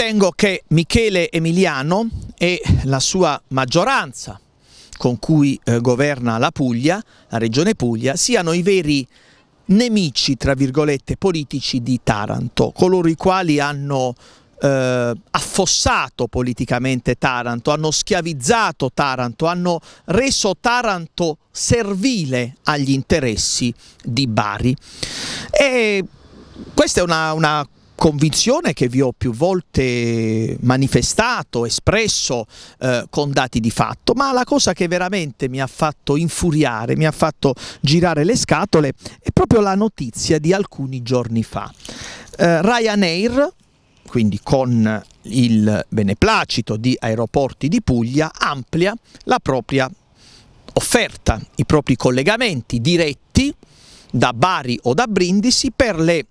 Ritengo che Michele Emiliano e la sua maggioranza con cui eh, governa la Puglia, la regione Puglia, siano i veri nemici, tra virgolette, politici di Taranto, coloro i quali hanno eh, affossato politicamente Taranto, hanno schiavizzato Taranto, hanno reso Taranto servile agli interessi di Bari. E questa è una, una convinzione che vi ho più volte manifestato, espresso eh, con dati di fatto, ma la cosa che veramente mi ha fatto infuriare, mi ha fatto girare le scatole è proprio la notizia di alcuni giorni fa. Eh, Ryanair, quindi con il beneplacito di Aeroporti di Puglia, amplia la propria offerta, i propri collegamenti diretti da Bari o da Brindisi per le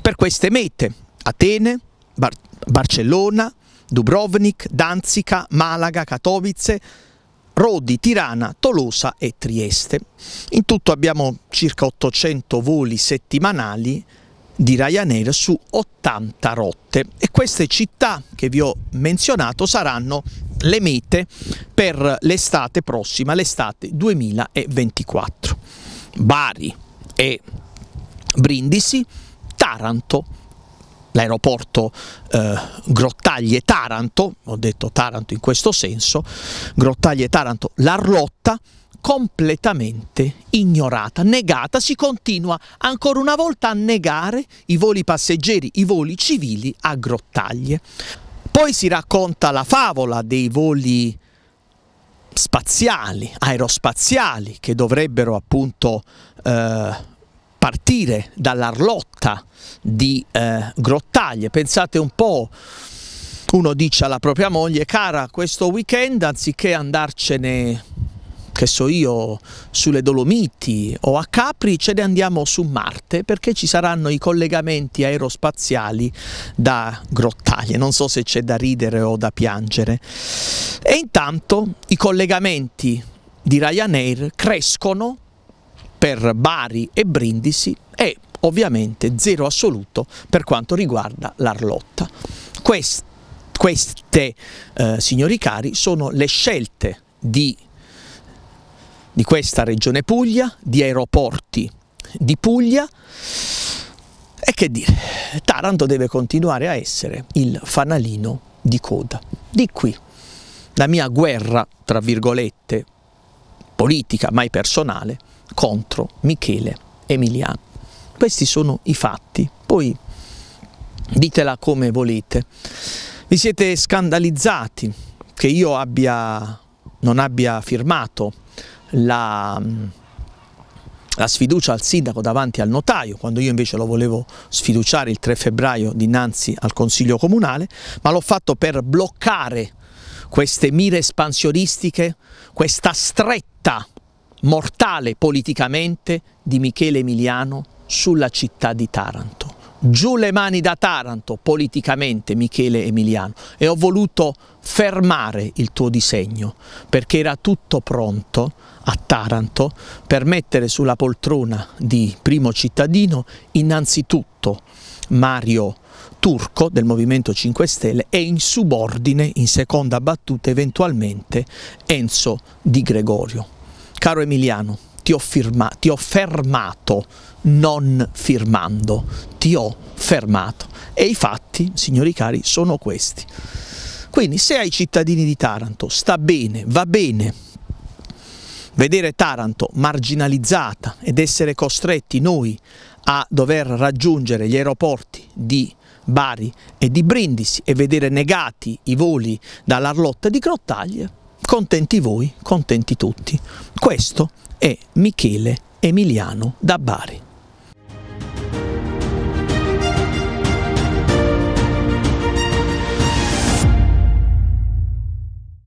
per queste mete, Atene, Bar Barcellona, Dubrovnik, Danzica, Malaga, Katowice, Rodi, Tirana, Tolosa e Trieste. In tutto abbiamo circa 800 voli settimanali di Ryanair su 80 rotte e queste città che vi ho menzionato saranno le mete per l'estate prossima, l'estate 2024. Bari e Brindisi Taranto, l'aeroporto eh, Grottaglie-Taranto, ho detto Taranto in questo senso, Grottaglie-Taranto, l'Arlotta, completamente ignorata, negata, si continua ancora una volta a negare i voli passeggeri, i voli civili a Grottaglie. Poi si racconta la favola dei voli spaziali, aerospaziali, che dovrebbero appunto eh, partire dall'Arlotta di eh, Grottaglie. Pensate un po', uno dice alla propria moglie, cara, questo weekend anziché andarcene che so io, sulle Dolomiti o a Capri, ce ne andiamo su Marte perché ci saranno i collegamenti aerospaziali da grottaglie. Non so se c'è da ridere o da piangere. E intanto i collegamenti di Ryanair crescono per Bari e Brindisi e ovviamente zero assoluto per quanto riguarda l'Arlotta. Quest, queste, eh, signori cari, sono le scelte di, di questa regione Puglia, di aeroporti di Puglia e che dire, Taranto deve continuare a essere il fanalino di coda. Di qui la mia guerra, tra virgolette, politica, mai personale, contro Michele Emiliano. Questi sono i fatti, poi ditela come volete. Vi siete scandalizzati che io abbia, non abbia firmato la, la sfiducia al sindaco davanti al notaio, quando io invece lo volevo sfiduciare il 3 febbraio dinanzi al Consiglio Comunale, ma l'ho fatto per bloccare queste mire espansionistiche, questa stretta mortale politicamente di Michele Emiliano sulla città di Taranto. Giù le mani da Taranto politicamente Michele Emiliano e ho voluto fermare il tuo disegno perché era tutto pronto a Taranto per mettere sulla poltrona di primo cittadino innanzitutto Mario turco del Movimento 5 Stelle e in subordine, in seconda battuta, eventualmente Enzo Di Gregorio caro Emiliano, ti ho, firma, ti ho fermato non firmando, ti ho fermato. E i fatti, signori cari, sono questi. Quindi se ai cittadini di Taranto sta bene, va bene vedere Taranto marginalizzata ed essere costretti noi a dover raggiungere gli aeroporti di Bari e di Brindisi e vedere negati i voli dall'Arlotta di Crottaglie, Contenti voi, contenti tutti. Questo è Michele Emiliano da Bari.